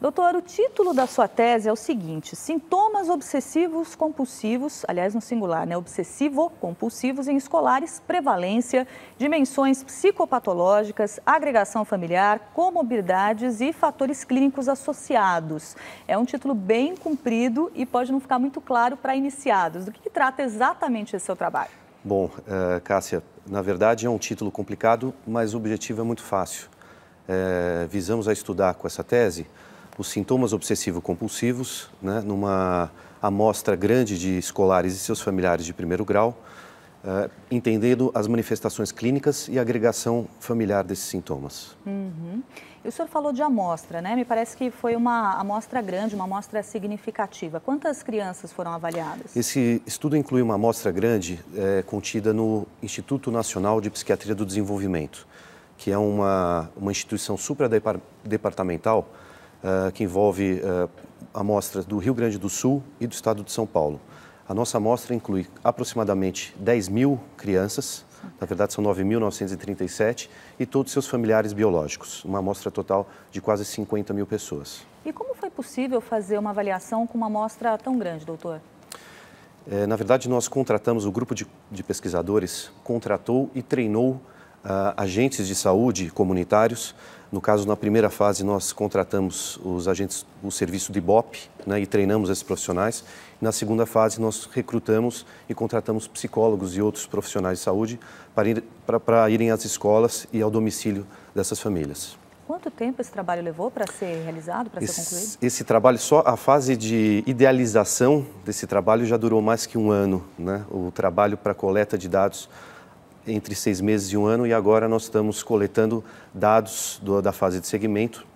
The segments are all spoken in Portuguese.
Doutor, o título da sua tese é o seguinte: Sintomas Problemas obsessivos compulsivos, aliás, no singular, né? Obsessivo compulsivos em escolares, prevalência, dimensões psicopatológicas, agregação familiar, comorbidades e fatores clínicos associados. É um título bem comprido e pode não ficar muito claro para iniciados. Do que, que trata exatamente esse seu trabalho? Bom, uh, Cássia, na verdade é um título complicado, mas o objetivo é muito fácil. Eh, visamos a estudar com essa tese os sintomas obsessivo-compulsivos né, numa amostra grande de escolares e seus familiares de primeiro grau, uh, entendendo as manifestações clínicas e agregação familiar desses sintomas. Uhum. E o senhor falou de amostra, né? Me parece que foi uma amostra grande, uma amostra significativa. Quantas crianças foram avaliadas? Esse estudo inclui uma amostra grande é, contida no Instituto Nacional de Psiquiatria do Desenvolvimento, que é uma, uma instituição supradepartamental eh, que envolve eh, amostras do Rio Grande do Sul e do estado de São Paulo. A nossa amostra inclui aproximadamente 10 mil crianças, na verdade são 9.937, e todos seus familiares biológicos, uma amostra total de quase 50 mil pessoas. E como foi possível fazer uma avaliação com uma amostra tão grande, doutor? É, na verdade, nós contratamos, o grupo de, de pesquisadores contratou e treinou uh, agentes de saúde comunitários no caso, na primeira fase, nós contratamos os agentes, o serviço de BOP né, e treinamos esses profissionais. Na segunda fase, nós recrutamos e contratamos psicólogos e outros profissionais de saúde para, ir, para, para irem às escolas e ao domicílio dessas famílias. Quanto tempo esse trabalho levou para ser realizado, para esse, ser concluído? Esse trabalho, só a fase de idealização desse trabalho já durou mais que um ano. Né? O trabalho para coleta de dados entre seis meses e um ano, e agora nós estamos coletando dados do, da fase de segmento,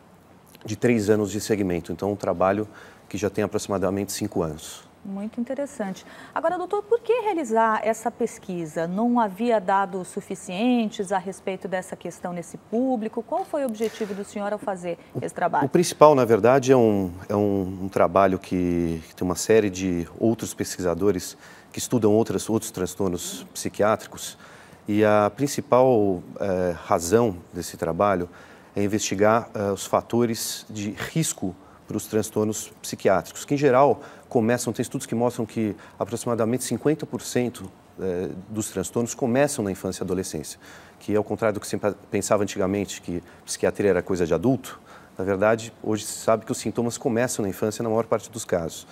de três anos de segmento. Então, um trabalho que já tem aproximadamente cinco anos. Muito interessante. Agora, doutor, por que realizar essa pesquisa? Não havia dados suficientes a respeito dessa questão nesse público? Qual foi o objetivo do senhor ao fazer esse trabalho? O principal, na verdade, é um, é um, um trabalho que, que, tem uma série de outros pesquisadores que estudam outras, outros transtornos psiquiátricos e a principal eh, razão desse trabalho é investigar eh, os fatores de risco para os transtornos psiquiátricos, que em geral começam, tem estudos que mostram que aproximadamente 50% eh, dos transtornos começam na infância e adolescência, que é o contrário do que se pensava antigamente, que psiquiatria era coisa de adulto, na verdade, hoje se sabe que os sintomas começam na infância na maior parte dos casos.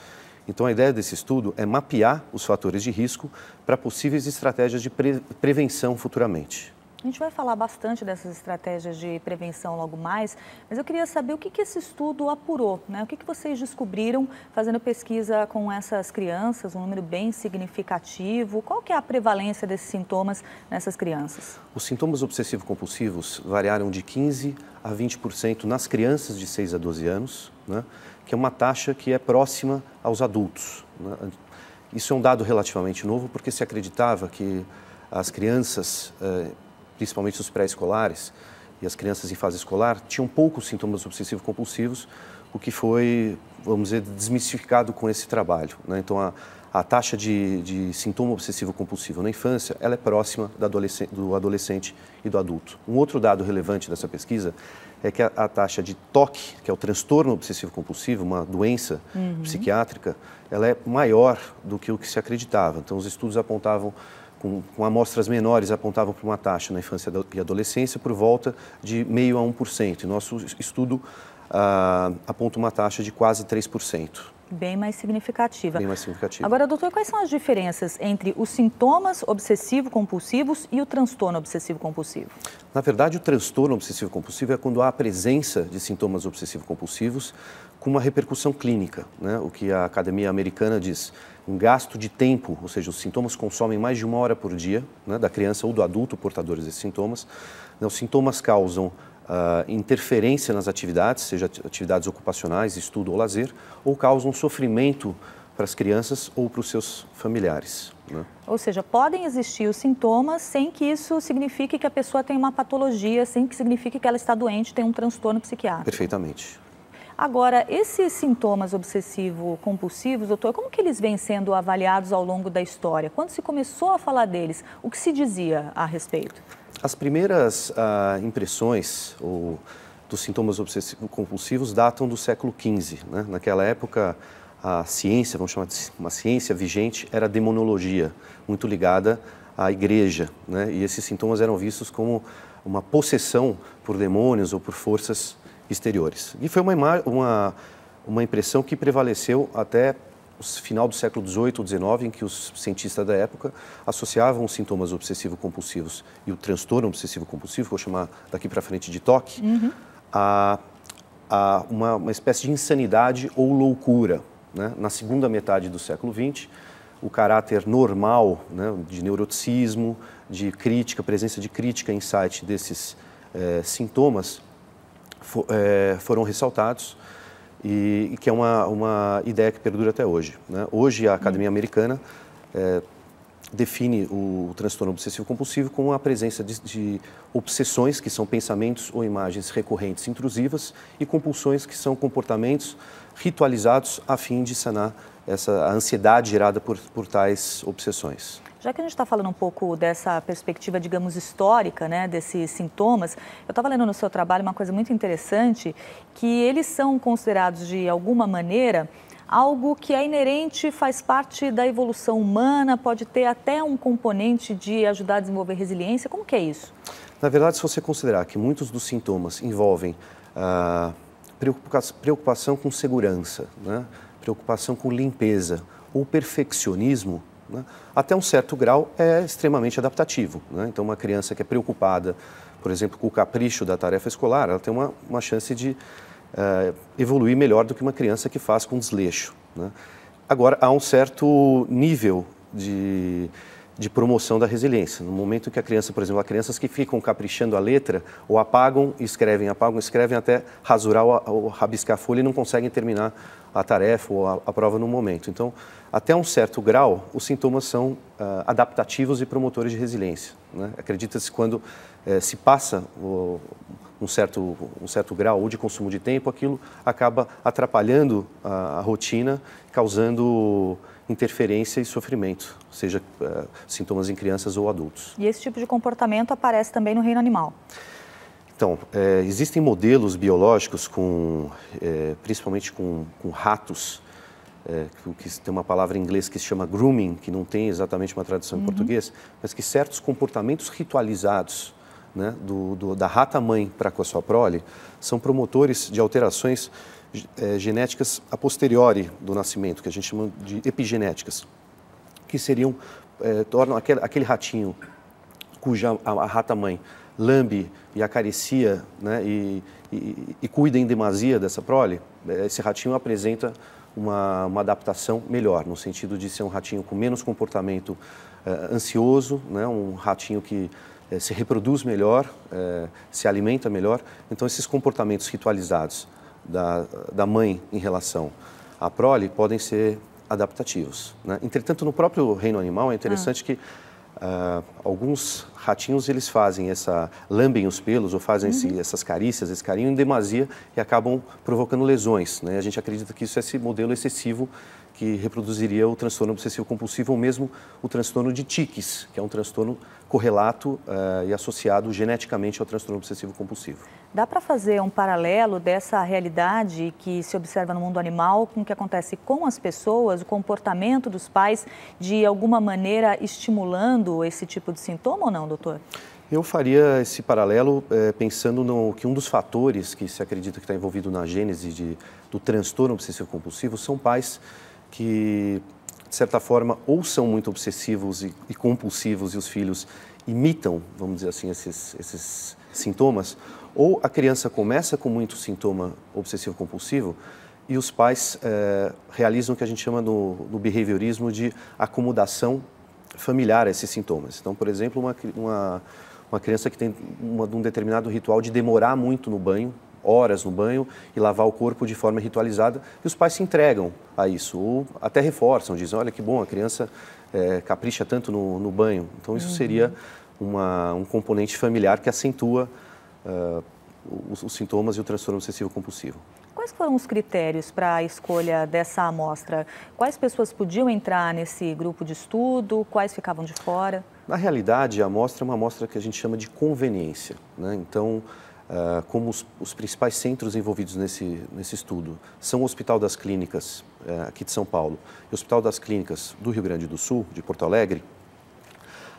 Então, a ideia desse estudo é mapear os fatores de risco para possíveis estratégias de pre prevenção futuramente. A gente vai falar bastante dessas estratégias de prevenção logo mais, mas eu queria saber o que, que esse estudo apurou, né? O que, que vocês descobriram fazendo pesquisa com essas crianças, um número bem significativo. Qual que é a prevalência desses sintomas nessas crianças? Os sintomas obsessivo-compulsivos variaram de 15 a 20% nas crianças de 6 a 12 anos, né? que é uma taxa que é próxima aos adultos. Né? Isso é um dado relativamente novo, porque se acreditava que as crianças, eh, principalmente os pré-escolares e as crianças em fase escolar, tinham poucos sintomas obsessivos compulsivos, o que foi, vamos dizer, desmistificado com esse trabalho. Né? Então, a, a taxa de, de sintoma obsessivo-compulsivo na infância ela é próxima adolescente, do adolescente e do adulto. Um outro dado relevante dessa pesquisa é que a, a taxa de TOC, que é o transtorno obsessivo-compulsivo, uma doença uhum. psiquiátrica, ela é maior do que o que se acreditava. Então, os estudos apontavam com, com, amostras menores apontavam para uma taxa na infância e adolescência por volta de meio a 1%. E nosso estudo ah, aponta uma taxa de quase 3%. Bem mais significativa. Bem mais significativa. Agora, doutor, quais são as diferenças entre os sintomas obsessivo-compulsivos e o transtorno obsessivo-compulsivo? Na verdade, o transtorno obsessivo-compulsivo é quando há a presença de sintomas obsessivo-compulsivos com uma repercussão clínica, né? o que a Academia Americana diz. Um gasto de tempo, ou seja, os sintomas consomem mais de uma hora por dia, né? da criança ou do adulto portadores desses sintomas. Né? Os sintomas causam uh, interferência nas atividades, seja atividades ocupacionais, estudo ou lazer, ou causam sofrimento para as crianças ou para os seus familiares. Né? Ou seja, podem existir os sintomas sem que isso signifique que a pessoa tem uma patologia, sem que signifique que ela está doente, tem um transtorno psiquiátrico. Perfeitamente. Agora, esses sintomas obsessivo-compulsivos, doutor, como que eles vêm sendo avaliados ao longo da história? Quando se começou a falar deles, o que se dizia a respeito? As primeiras ah, impressões ou, dos sintomas obsessivo-compulsivos datam do século XV. Né? Naquela época, a ciência, vamos chamar de uma ciência vigente, era a demonologia, muito ligada à igreja. Né? E esses sintomas eram vistos como uma possessão por demônios ou por forças exteriores. E foi uma, uma, uma impressão que prevaleceu até final do século XVIII ou XIX, em que os cientistas da época associavam os sintomas obsessivo-compulsivos e o transtorno obsessivo-compulsivo, vou chamar daqui para frente de TOC, uhum. a, a uma, uma, espécie de insanidade ou loucura. Né? Na segunda metade do século XX, o caráter normal né, de neuroticismo, de crítica, presença de crítica, insight desses eh, sintomas for, eh, foram ressaltados e, e que é uma, uma ideia que perdura até hoje. Né? Hoje a Academia Americana é, define o, transtorno obsessivo compulsivo com a presença de, de, obsessões, que são pensamentos ou imagens recorrentes intrusivas, e compulsões, que são comportamentos ritualizados a fim de sanar essa a ansiedade gerada por, por tais obsessões. Já que a gente está falando um pouco dessa perspectiva, digamos, histórica, né, desses sintomas, eu estava lendo no seu trabalho uma coisa muito interessante, que eles são considerados, de alguma maneira, algo que é inerente, faz parte da evolução humana, pode ter até um componente de ajudar a desenvolver resiliência. Como que é isso? Na verdade, se você considerar que muitos dos sintomas envolvem ah, preocupação com segurança, né? preocupação com limpeza ou perfeccionismo, né? Até um certo grau é extremamente adaptativo. Né? Então, uma criança que é preocupada, por exemplo, com o capricho da tarefa escolar, ela tem uma, uma chance de uh, evoluir melhor do que uma criança que faz com desleixo. Né? Agora, há um certo nível de de promoção da resiliência. No momento que a criança, por exemplo, há crianças que ficam caprichando a letra, ou apagam, escrevem, apagam, escrevem até rasurar ou, rabiscar a folha e não conseguem terminar a tarefa ou a, a, prova no momento. Então, até um certo grau, os sintomas são uh, adaptativos e promotores de resiliência. Né? Acredita-se quando uh, se passa o, um certo, um certo grau ou de consumo de tempo, aquilo acaba atrapalhando a, a rotina, causando interferência e sofrimento, seja uh, sintomas em crianças ou adultos. E esse tipo de comportamento aparece também no reino animal? Então, é, existem modelos biológicos, com, é, principalmente com, com ratos, é, que, tem uma palavra em inglês que se chama grooming, que não tem exatamente uma tradução em uhum. português, mas que certos comportamentos ritualizados né, do, do, da rata-mãe para com a sua prole, são promotores de alterações é, genéticas a posteriori do nascimento, que a gente chama de epigenéticas, que seriam, é, tornam aquele, aquele, ratinho cuja a, a rata-mãe lambe e acaricia né, e, e, e, cuida em demasia dessa prole, é, esse ratinho apresenta uma, uma, adaptação melhor, no sentido de ser um ratinho com menos comportamento é, ansioso, né, um ratinho que é, se reproduz melhor, é, se alimenta melhor. Então, esses comportamentos ritualizados da, da mãe em relação à prole podem ser adaptativos. Né? Entretanto, no próprio reino animal é interessante ah. que uh, alguns ratinhos eles fazem essa lambem os pelos ou fazem uhum. esse, essas carícias, esse carinho em demasia e acabam provocando lesões. Né? A gente acredita que isso é esse modelo excessivo que reproduziria o transtorno obsessivo compulsivo ou mesmo o transtorno de tiques, que é um transtorno correlato uh, e associado geneticamente ao transtorno obsessivo compulsivo. Dá para fazer um paralelo dessa realidade que se observa no mundo animal com o que acontece com as pessoas, o comportamento dos pais de alguma maneira estimulando esse tipo de sintoma ou não, doutor? Eu faria esse paralelo é, pensando no que um dos fatores que se acredita que está envolvido na gênese de, do transtorno obsessivo compulsivo são pais que, de certa forma, ou são muito obsessivos e, e compulsivos e os filhos imitam, vamos dizer assim, esses, esses sintomas, ou a criança começa com muito sintoma obsessivo-compulsivo e os pais eh, realizam o que a gente chama no, behaviorismo de acomodação familiar a esses sintomas. Então, por exemplo, uma, uma, uma criança que tem uma, um determinado ritual de demorar muito no banho, horas no banho e lavar o corpo de forma ritualizada. E os pais se entregam a isso, ou até reforçam, dizem: olha que bom, a criança é, capricha tanto no, no, banho. Então, isso uhum. seria uma, um componente familiar que acentua uh, os, os, sintomas e o transtorno obsessivo compulsivo. Quais foram os critérios para a escolha dessa amostra? Quais pessoas podiam entrar nesse grupo de estudo? Quais ficavam de fora? Na realidade, a amostra é uma amostra que a gente chama de conveniência. Né? Então, ah, como os, os, principais centros envolvidos nesse, nesse estudo são o Hospital das Clínicas, uh, aqui de São Paulo, e o Hospital das Clínicas do Rio Grande do Sul, de Porto Alegre,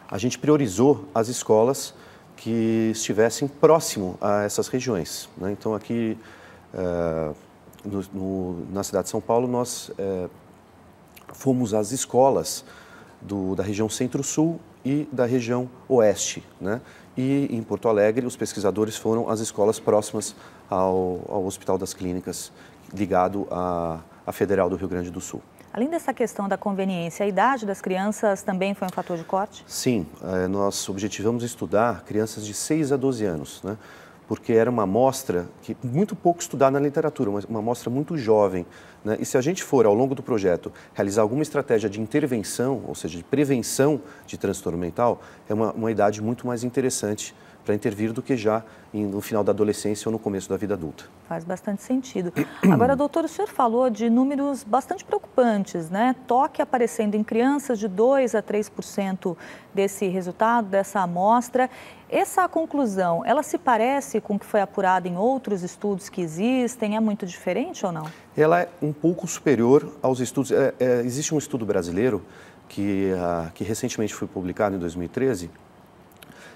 a gente priorizou as escolas que estivessem próximo a essas regiões. Né? Então, aqui uh, no, no, na cidade de São Paulo, nós eh, fomos às escolas do, da região Centro-Sul e da região Oeste, né? E em Porto Alegre, os pesquisadores foram às escolas próximas ao, ao Hospital das Clínicas, ligado à, à Federal do Rio Grande do Sul. Além dessa questão da conveniência, a idade das crianças também foi um fator de corte? Sim, eh, nós objetivamos estudar crianças de 6 a 12 anos. Né? porque era uma amostra que muito pouco estudada na literatura, mas uma amostra muito jovem. Né? E se a gente for, ao longo do projeto, realizar alguma estratégia de intervenção, ou seja, de prevenção de transtorno mental, é uma, uma idade muito mais interessante para intervir do que já no final da adolescência ou no começo da vida adulta. Faz bastante sentido. Agora, doutor, o senhor falou de números bastante preocupantes, né? Toque aparecendo em crianças de 2 a 3% desse resultado, dessa amostra. Essa conclusão, ela se parece com o que foi apurado em outros estudos que existem? É muito diferente ou não? Ela é um pouco superior aos estudos. É, é, existe um estudo brasileiro que, uh, que recentemente foi publicado em 2013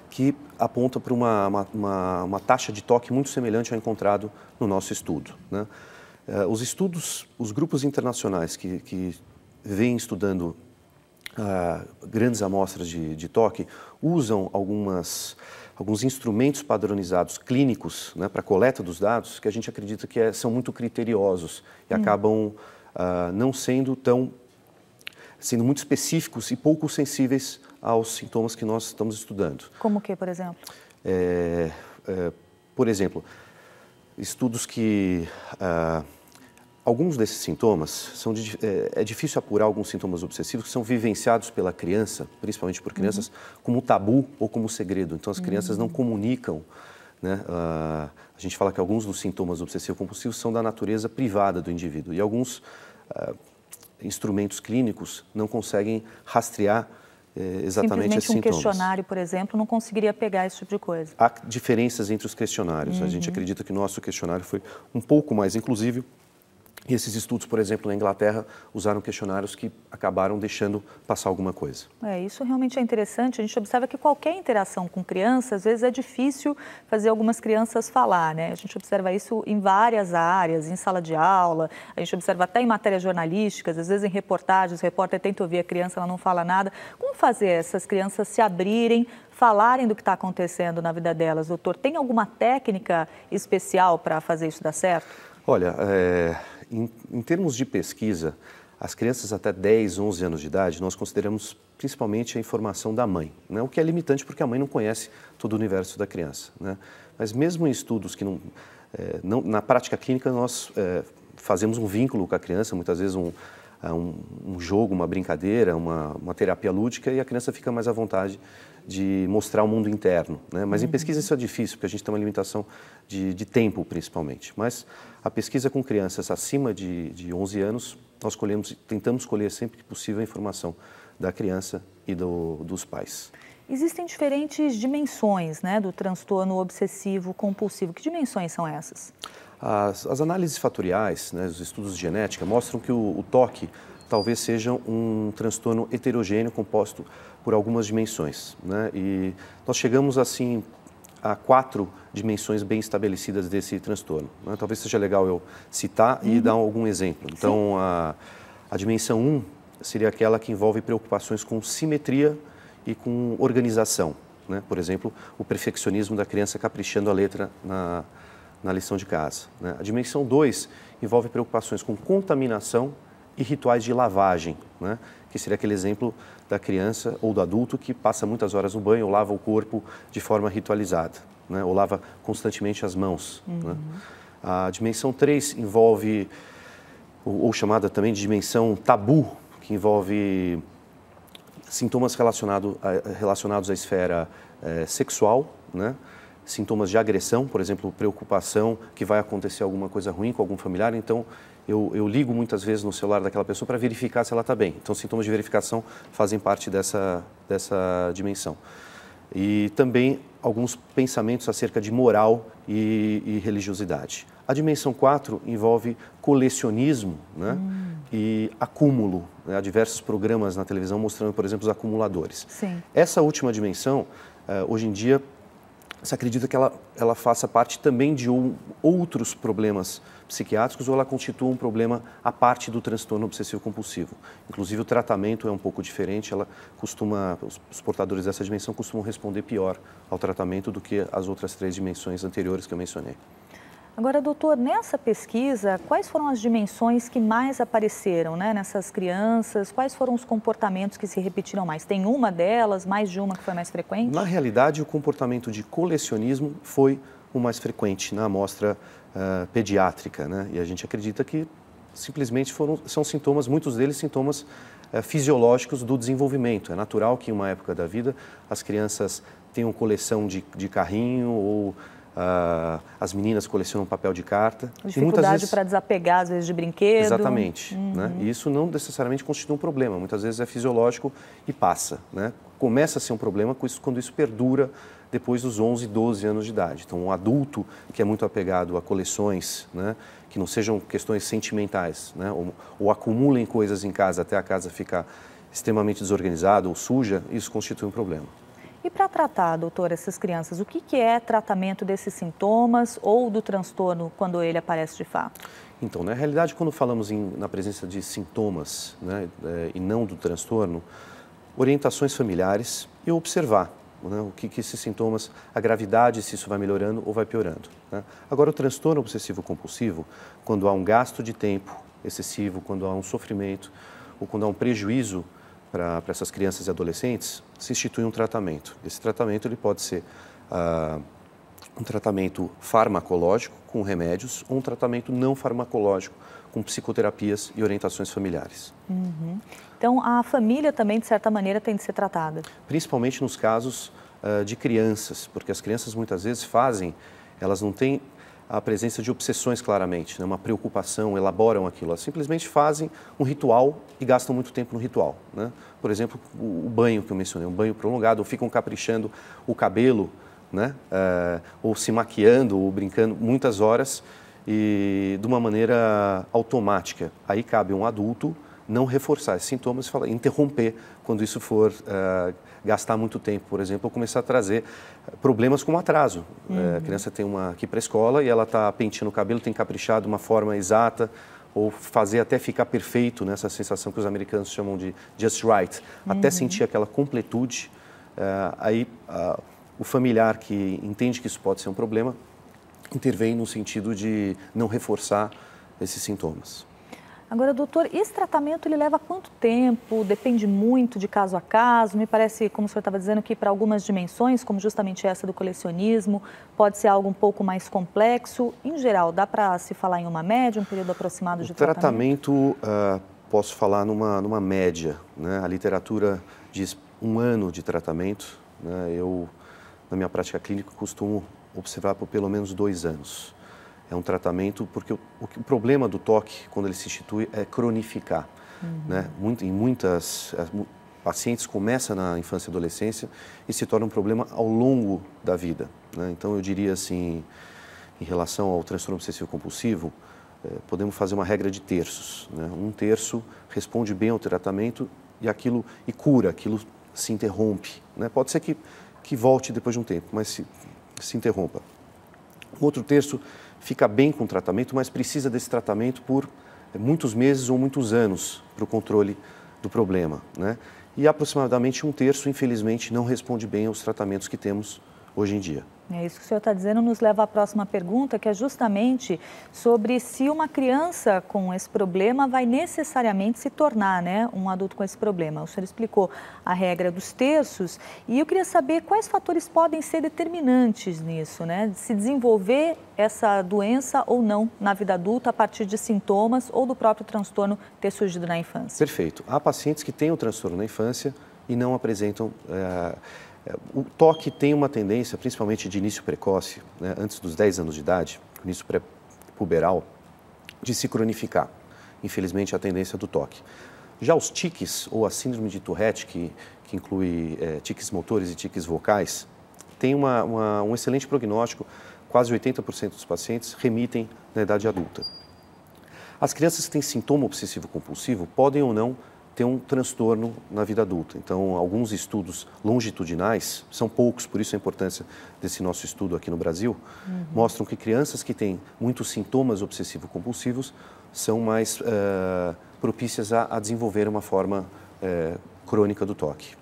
que aponta para uma, uma, uma, uma taxa de toque muito semelhante ao encontrado no nosso estudo. Né? Eh, os estudos, os grupos internacionais que, que vêm estudando ah, grandes amostras de, de toque usam algumas, alguns instrumentos padronizados clínicos né, para coleta dos dados que a gente acredita que é, são muito criteriosos e hum. acabam ah, não sendo tão sendo muito específicos e pouco sensíveis aos sintomas que nós estamos estudando. Como que, por exemplo? É, é, por exemplo, estudos que ah, alguns desses sintomas são de, é, é, difícil apurar alguns sintomas obsessivos que são vivenciados pela criança, principalmente por crianças, uhum. como tabu ou como segredo. Então as crianças uhum. não comunicam. Né? Ah, a gente fala que alguns dos sintomas obsessivo-compulsivos são da natureza privada do indivíduo e alguns ah, instrumentos clínicos não conseguem rastrear é, exatamente esses um sintomas. um questionário, por exemplo, não conseguiria pegar esse tipo de coisa. Há diferenças entre os questionários. Uhum. A gente uhum. acredita que nosso questionário foi um pouco mais inclusivo, e esses estudos, por exemplo, na Inglaterra, usaram questionários que acabaram deixando passar alguma coisa. É, isso realmente é interessante. A gente observa que qualquer interação com criança, às vezes é difícil fazer algumas crianças falar, né? A gente observa isso em várias áreas, em sala de aula, a gente observa até em matérias jornalísticas, às vezes em reportagens, o repórter tenta ouvir a criança, ela não fala nada. Como fazer essas crianças se abrirem falarem do que está acontecendo na vida delas, doutor? Tem alguma técnica especial para fazer isso dar certo? Olha, é, em, em termos de pesquisa, as crianças até 10, 11 anos de idade, nós consideramos principalmente a informação da mãe, né? o que é limitante porque a mãe não conhece todo o universo da criança. Né? Mas mesmo em estudos que não, é, não na prática clínica nós é, fazemos um vínculo com a criança, muitas vezes um, um, um jogo, uma brincadeira, uma, uma terapia lúdica e a criança fica mais à vontade de mostrar o mundo interno. Né? Mas uhum. em pesquisa isso é difícil, porque a gente tem uma limitação de, de tempo, principalmente. Mas a pesquisa com crianças acima de, de 11 anos, nós colhemos, tentamos colher sempre que possível a informação da criança e do, dos pais. Existem diferentes dimensões né, do transtorno obsessivo compulsivo. Que dimensões são essas? As, as análises fatoriais, né, os estudos de genética, mostram que o, o toque talvez seja um transtorno heterogêneo composto por algumas dimensões. Né? E nós chegamos assim a quatro dimensões bem estabelecidas desse transtorno. Né? Talvez seja legal eu citar uhum. e dar algum exemplo. Então, a, a, dimensão 1 um seria aquela que envolve preocupações com simetria e com organização. Né? Por exemplo, o perfeccionismo da criança caprichando a letra na, na lição de casa. Né? A dimensão 2 envolve preocupações com contaminação e rituais de lavagem, né? que seria aquele exemplo da criança ou do adulto que passa muitas horas no banho ou lava o corpo de forma ritualizada, né? ou lava constantemente as mãos. Né? Uhum. A dimensão 3 envolve, ou, ou chamada também de dimensão tabu, que envolve sintomas relacionado a, relacionados à esfera é, sexual, né? sintomas de agressão, por exemplo, preocupação que vai acontecer alguma coisa ruim com algum familiar. Então, eu, eu ligo muitas vezes no celular daquela pessoa para verificar se ela está bem. Então, sintomas de verificação fazem parte dessa, dessa dimensão. E também alguns pensamentos acerca de moral e, e religiosidade. A dimensão 4 envolve colecionismo né? Hum. e acúmulo. Né? Há diversos programas na televisão mostrando, por exemplo, os acumuladores. Sim. Essa última dimensão, eh, hoje em dia, você acredita que ela, ela faça parte também de um, outros problemas psiquiátricos ou ela constitua um problema à parte do transtorno obsessivo compulsivo? Inclusive, o tratamento é um pouco diferente, ela costuma, os portadores dessa dimensão costumam responder pior ao tratamento do que as outras três dimensões anteriores que eu mencionei. Agora, doutor, nessa pesquisa, quais foram as dimensões que mais apareceram né, nessas crianças? Quais foram os comportamentos que se repetiram mais? Tem uma delas, mais de uma que foi mais frequente? Na realidade, o comportamento de colecionismo foi o mais frequente na amostra uh, pediátrica, né? E a gente acredita que simplesmente foram, são sintomas, muitos deles sintomas uh, fisiológicos do desenvolvimento. É natural que em uma época da vida as crianças tenham coleção de, de carrinho ou Uh, as meninas colecionam papel de carta. Dificuldade vezes... para desapegar, às vezes, de brinquedo. Exatamente. Né? Uhum. Né? E isso não necessariamente constitui um problema. Muitas vezes é fisiológico e passa. Né? Começa a ser um problema quando isso perdura depois dos 11, 12 anos de idade. Então, um adulto que é muito apegado a coleções, né? que não sejam questões sentimentais, né? ou, ou acumulem coisas em casa até a casa ficar extremamente desorganizada ou suja, isso constitui um problema. E para tratar, doutora, essas crianças, o que, que é tratamento desses sintomas ou do transtorno quando ele aparece de fato? Então, na realidade, quando falamos em, na presença de sintomas né, eh, e não do transtorno, orientações familiares e observar né, o que, que, esses sintomas, a gravidade, se isso vai melhorando ou vai piorando. Né? Agora, o transtorno obsessivo-compulsivo, quando há um gasto de tempo excessivo, quando há um sofrimento ou quando há um prejuízo para essas crianças e adolescentes, se institui um tratamento. Esse tratamento ele pode ser ah, um tratamento farmacológico com remédios ou um tratamento não farmacológico com psicoterapias e orientações familiares. Uhum. Então, a família também, de certa maneira, tem de ser tratada? Principalmente nos casos ah, de crianças, porque as crianças muitas vezes fazem, elas não têm a presença de obsessões claramente, né? uma preocupação, elaboram aquilo. Elas simplesmente fazem um ritual e gastam muito tempo no ritual. Né? Por exemplo, o, banho que eu mencionei, um banho prolongado, ou ficam caprichando o cabelo, né? Eh, ou se maquiando, ou brincando muitas horas e de uma maneira automática. Aí cabe um adulto não reforçar esses sintomas e falar, interromper quando isso for uh, gastar muito tempo, por exemplo, ou começar a trazer problemas como atraso. Uhum. É, a criança tem uma aqui para escola e ela está penteando o cabelo, tem caprichado de uma forma exata ou fazer até ficar perfeito, nessa né, sensação que os americanos chamam de just right, uhum. até sentir aquela completude. Uh, aí uh, o familiar que entende que isso pode ser um problema intervém no sentido de não reforçar esses sintomas. Agora, doutor, esse tratamento ele leva quanto tempo? Depende muito de caso a caso. Me parece, como o senhor estava dizendo, que para algumas dimensões, como justamente essa do colecionismo, pode ser algo um pouco mais complexo. Em geral, dá para se falar em uma média, um período aproximado de o tratamento? tratamento uh, posso falar numa, numa média. Né? A literatura diz um ano de tratamento. Né? Eu, na minha prática clínica, costumo observar por pelo menos dois anos é um tratamento, porque o, o, o problema do toque, quando ele se institui, é cronificar. Uhum. Né? Muito, em muitas eh, pacientes começa na infância e adolescência e se torna um problema ao longo da vida. Né? Então, eu diria assim, em relação ao transtorno obsessivo compulsivo, eh, podemos fazer uma regra de terços. Né? Um terço responde bem ao tratamento e aquilo e cura, aquilo se interrompe. Né? Pode ser que, que volte depois de um tempo, mas se, se interrompa. outro terço fica bem com o tratamento, mas precisa desse tratamento por eh, muitos meses ou muitos anos para o controle do problema. Né? E aproximadamente um terço, infelizmente, não responde bem aos tratamentos que temos hoje em dia. É isso que o senhor está dizendo nos leva à próxima pergunta, que é justamente sobre se uma criança com esse problema vai necessariamente se tornar né, um adulto com esse problema. O senhor explicou a regra dos terços e eu queria saber quais fatores podem ser determinantes nisso, né? De se desenvolver essa doença ou não na vida adulta a partir de sintomas ou do próprio transtorno ter surgido na infância. Perfeito. Há pacientes que têm o transtorno na infância e não apresentam. Eh, é, o toque tem uma tendência, principalmente de início precoce, né, antes dos 10 anos de idade, início pré-puberal, de se cronificar. Infelizmente, é a tendência do toque. Já os tiques, ou a síndrome de Tourette, que, que inclui é, tiques motores e tiques vocais, tem uma, uma, um excelente prognóstico. Quase 80% dos pacientes remitem na idade adulta. As crianças que têm sintoma obsessivo compulsivo podem ou não ter um transtorno na vida adulta. Então, alguns estudos longitudinais, são poucos, por isso a importância desse nosso estudo aqui no Brasil, uhum. mostram que crianças que têm muitos sintomas obsessivo-compulsivos são mais uh, propícias a, a, desenvolver uma forma uh, crônica do toque.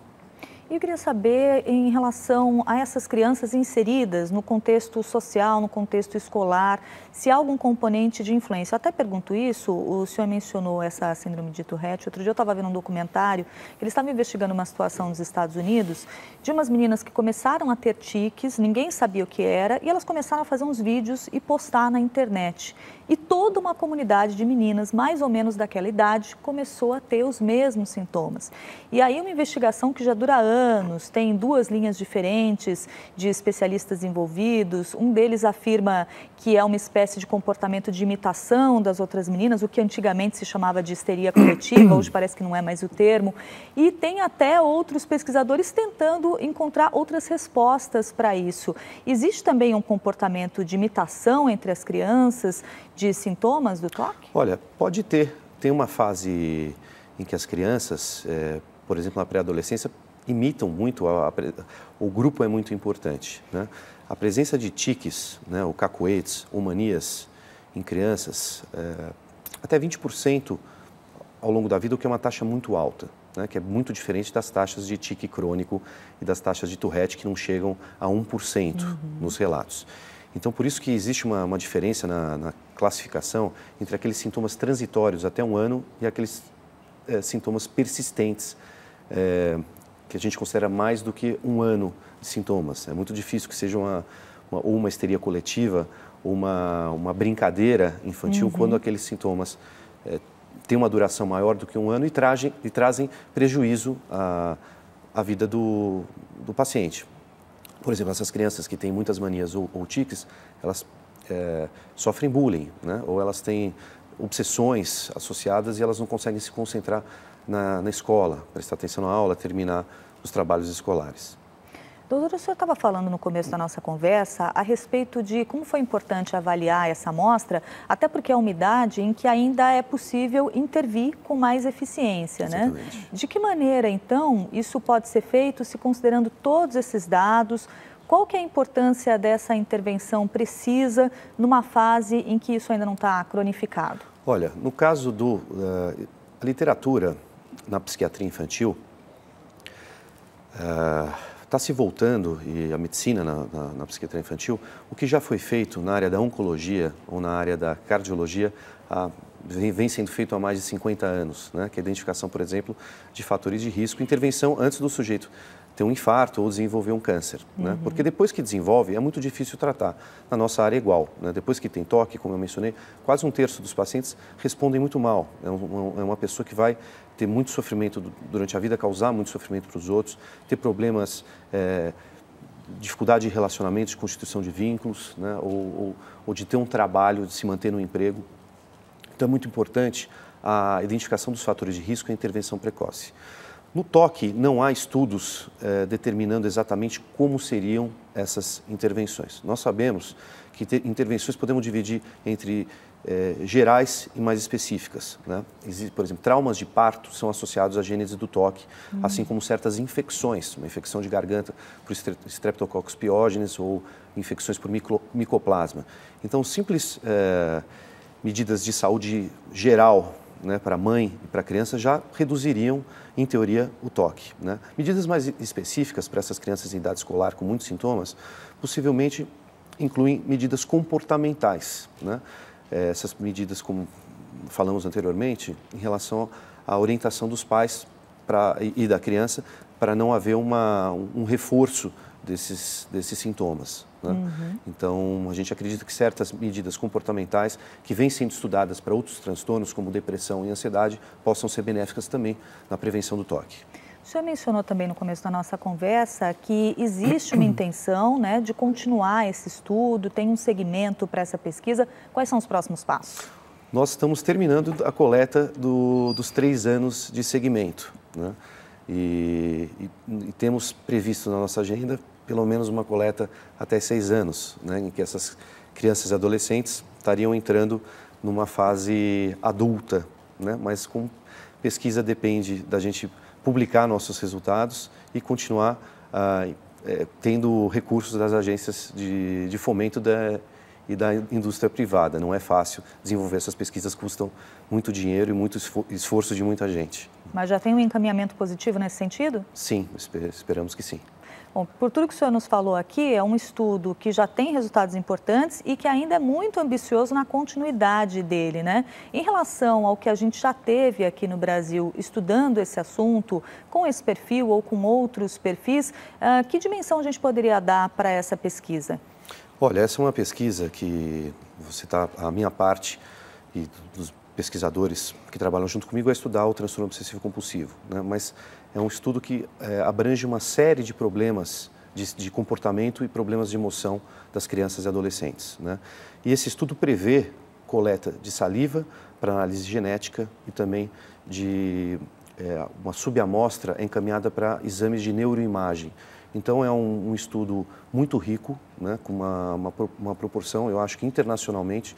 E eu queria saber em relação a essas crianças inseridas no contexto social, no contexto escolar, se há algum componente de influência. Eu até pergunto isso, o senhor mencionou essa síndrome de Tourette. Outro dia eu estava vendo um documentário, eles estavam investigando uma situação nos Estados Unidos de umas meninas que começaram a ter tiques, ninguém sabia o que era, e elas começaram a fazer uns vídeos e postar na internet. E toda uma comunidade de meninas, mais ou menos daquela idade, começou a ter os mesmos sintomas. E aí, uma investigação que já dura anos, tem duas linhas diferentes de especialistas envolvidos. Um deles afirma que é uma espécie de comportamento de imitação das outras meninas, o que antigamente se chamava de histeria coletiva, hoje parece que não é mais o termo. E tem até outros pesquisadores tentando encontrar outras respostas para isso. Existe também um comportamento de imitação entre as crianças de sintomas do toque? Olha, pode ter. Tem uma fase em que as crianças, é, por exemplo, na pré-adolescência, imitam muito, a, a, o grupo é muito importante. Né? A presença de tiques, né, ou cacoetes, ou manias em crianças, é, até 20% ao longo da vida, o que é uma taxa muito alta, né, que é muito diferente das taxas de tique crônico e das taxas de Tourette, que não chegam a 1% uhum. nos relatos. Então, por isso que existe uma, uma diferença na, na, classificação entre aqueles sintomas transitórios até um ano e aqueles é, sintomas persistentes, é, que a gente considera mais do que um ano de sintomas. É muito difícil que seja uma, uma ou uma histeria coletiva ou uma, uma brincadeira infantil uhum. quando aqueles sintomas é, têm uma duração maior do que um ano e, tragem, e trazem prejuízo à, à vida do, do paciente. Por exemplo, essas crianças que têm muitas manias ou, ou tiques, elas é, sofrem bullying, né? ou elas têm obsessões associadas e elas não conseguem se concentrar na, na escola, prestar atenção na aula, terminar os trabalhos escolares. Doutora, o senhor estava falando no começo da nossa conversa a respeito de como foi importante avaliar essa amostra, até porque é uma idade em que ainda é possível intervir com mais eficiência, né? Exatamente. né? De que maneira, então, isso pode ser feito se considerando todos esses dados? Qual que é a importância dessa intervenção precisa numa fase em que isso ainda não está cronificado? Olha, no caso do uh, literatura na psiquiatria infantil, uh, está se voltando, e a medicina na, na, na, psiquiatria infantil, o que já foi feito na área da oncologia ou na área da cardiologia ah, vem, vem, sendo feito há mais de 50 anos, né? que é a identificação, por exemplo, de fatores de risco, intervenção antes do sujeito ter um infarto ou desenvolver um câncer, né? uhum. né? Porque depois que desenvolve é muito difícil tratar. Na nossa área é igual, né? Depois que tem toque, como eu mencionei, quase um terço dos pacientes respondem muito mal. É uma, é uma pessoa que vai ter muito sofrimento durante a vida, causar muito sofrimento para os outros, ter problemas, é, dificuldade de relacionamento, de constituição de vínculos, né? ou, ou, ou de ter um trabalho, de se manter no emprego. Então é muito importante a identificação dos fatores de risco e a intervenção precoce. No toque, não há estudos eh, determinando exatamente como seriam essas intervenções. Nós sabemos que intervenções podemos dividir entre eh, gerais e mais específicas. Né? Existe, por exemplo, traumas de parto são associados à gênese do toque, uhum. assim como certas infecções, uma infecção de garganta por streptococcus piógenes ou infecções por micro, micoplasma. Então, simples eh, medidas de saúde geral né, para a mãe e para a criança já reduziriam, em teoria, o toque. Né? Medidas mais específicas para essas crianças em idade escolar com muitos sintomas, possivelmente incluem medidas comportamentais. Né? É, essas medidas, como falamos anteriormente, em relação à orientação dos pais pra, e da criança para não haver uma, um reforço desses, desses sintomas. Né? Uhum. Então, a gente acredita que certas medidas comportamentais que vêm sendo estudadas para outros transtornos, como depressão e ansiedade, possam ser benéficas também na prevenção do toque. O senhor mencionou também no começo da nossa conversa que existe uma intenção né, de continuar esse estudo, tem um segmento para essa pesquisa. Quais são os próximos passos? Nós estamos terminando a coleta do, dos três anos de segmento. Né? E, e, e, temos previsto na nossa agenda pelo menos uma coleta até seis anos, né, em que essas crianças e adolescentes estariam entrando numa fase adulta, né, mas com pesquisa depende da gente publicar nossos resultados e continuar ah, é, tendo recursos das agências de, de fomento da e da indústria privada. Não é fácil desenvolver essas pesquisas, custam muito dinheiro e muito esforço de muita gente. Mas já tem um encaminhamento positivo nesse sentido? Sim, esperamos que sim. Bom, por tudo que o senhor nos falou aqui, é um estudo que já tem resultados importantes e que ainda é muito ambicioso na continuidade dele, né? Em relação ao que a gente já teve aqui no Brasil estudando esse assunto, com esse perfil ou com outros perfis, ah, que dimensão a gente poderia dar para essa pesquisa? Olha, essa é uma pesquisa que você está, a minha parte e dos pesquisadores que trabalham junto comigo é estudar o transtorno obsessivo compulsivo, né? mas é um estudo que é, abrange uma série de problemas de, de, comportamento e problemas de emoção das crianças e adolescentes. Né? E esse estudo prevê coleta de saliva para análise genética e também de é, uma subamostra encaminhada para exames de neuroimagem. Então é um, um estudo muito rico, né, com uma, uma, uma, proporção, eu acho que internacionalmente,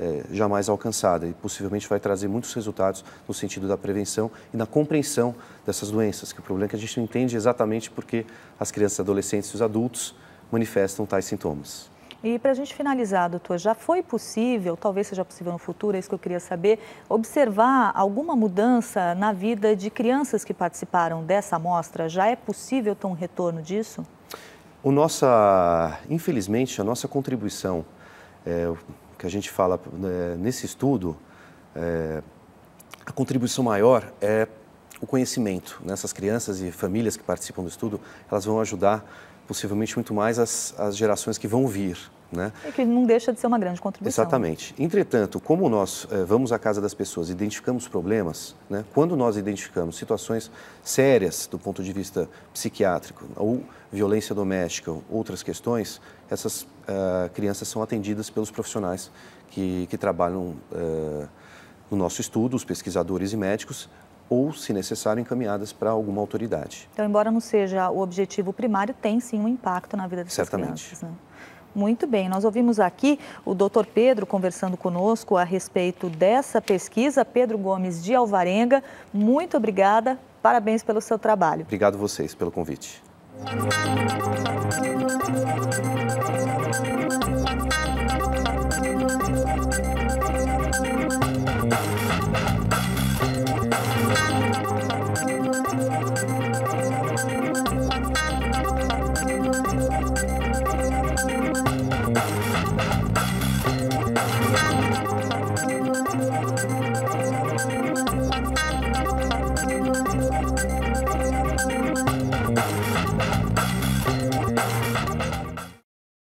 é, jamais alcançada e possivelmente vai trazer muitos resultados no sentido da prevenção e na compreensão dessas doenças, que o problema é que a gente não entende exatamente porque as crianças, adolescentes e os adultos manifestam tais sintomas. E para a gente finalizar, doutor, já foi possível, talvez seja possível no futuro, é isso que eu queria saber, observar alguma mudança na vida de crianças que participaram dessa amostra? Já é possível ter um retorno disso? O nossa, infelizmente, a nossa contribuição, é, que a gente fala é, nesse estudo, é, a contribuição maior é o conhecimento. Nessas né? crianças e famílias que participam do estudo, elas vão ajudar possivelmente muito mais as, as gerações que vão vir. Né? É que não deixa de ser uma grande contribuição. Exatamente. Entretanto, como nós eh, vamos à casa das pessoas, identificamos problemas, né? quando nós identificamos situações sérias do ponto de vista psiquiátrico, ou violência doméstica, ou outras questões, essas uh, crianças são atendidas pelos profissionais que, que trabalham uh, no nosso estudo, os pesquisadores e médicos, ou, se necessário, encaminhadas para alguma autoridade. Então, embora não seja o objetivo primário, tem sim um impacto na vida dessas Certamente. crianças. Certamente. Né? Muito bem, nós ouvimos aqui o doutor Pedro conversando conosco a respeito dessa pesquisa. Pedro Gomes de Alvarenga, muito obrigada, parabéns pelo seu trabalho. Obrigado vocês pelo convite.